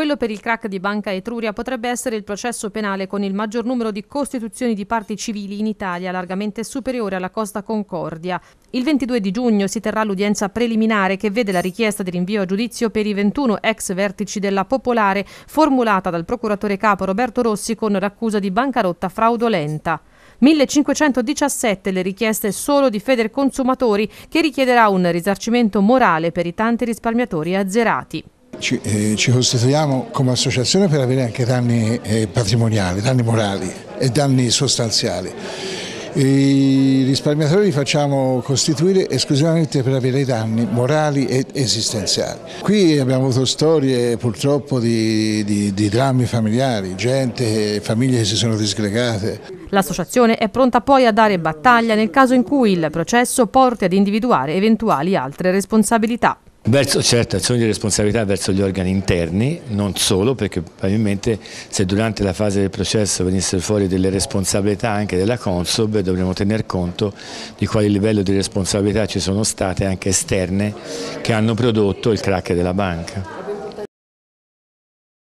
Quello per il crack di Banca Etruria potrebbe essere il processo penale con il maggior numero di costituzioni di parti civili in Italia, largamente superiore alla Costa Concordia. Il 22 di giugno si terrà l'udienza preliminare che vede la richiesta di rinvio a giudizio per i 21 ex vertici della Popolare formulata dal procuratore capo Roberto Rossi con l'accusa di bancarotta fraudolenta. 1517 le richieste solo di Federconsumatori che richiederà un risarcimento morale per i tanti risparmiatori azzerati. Ci, eh, ci, costituiamo come associazione per avere anche danni eh, patrimoniali, danni morali e danni sostanziali. I risparmiatori li facciamo costituire esclusivamente per avere i danni morali e esistenziali. Qui abbiamo avuto storie purtroppo di, di, di drammi familiari, gente, famiglie che si sono disgregate. L'associazione è pronta poi a dare battaglia nel caso in cui il processo porti ad individuare eventuali altre responsabilità. Verso, certo, azioni di responsabilità verso gli organi interni, non solo, perché probabilmente se durante la fase del processo venissero fuori delle responsabilità anche della Consob dovremmo tener conto di quale livello di responsabilità ci sono state anche esterne che hanno prodotto il crack della banca.